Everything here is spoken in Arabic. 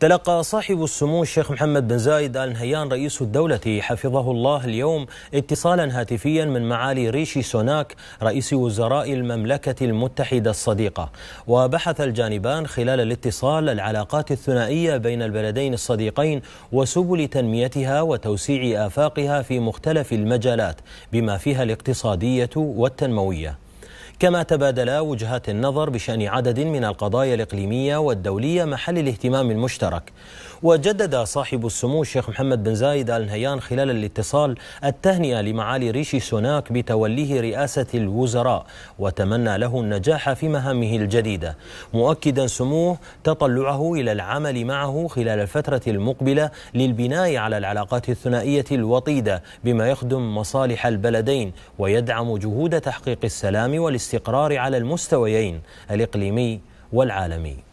تلقى صاحب السمو الشيخ محمد بن زايد آل نهيان رئيس الدولة حفظه الله اليوم اتصالا هاتفيا من معالي ريشي سوناك رئيس وزراء المملكة المتحدة الصديقة وبحث الجانبان خلال الاتصال العلاقات الثنائية بين البلدين الصديقين وسبل تنميتها وتوسيع آفاقها في مختلف المجالات بما فيها الاقتصادية والتنموية كما تبادلا وجهات النظر بشأن عدد من القضايا الإقليمية والدولية محل الاهتمام المشترك وجدد صاحب السمو الشيخ محمد بن زايد آل نهيان خلال الاتصال التهنئة لمعالي ريشي سوناك بتوليه رئاسة الوزراء وتمنى له النجاح في مهامه الجديدة مؤكدا سموه تطلعه إلى العمل معه خلال الفترة المقبلة للبناء على العلاقات الثنائية الوطيدة بما يخدم مصالح البلدين ويدعم جهود تحقيق السلام والاستقرار والاستقرار على المستويين الإقليمي والعالمي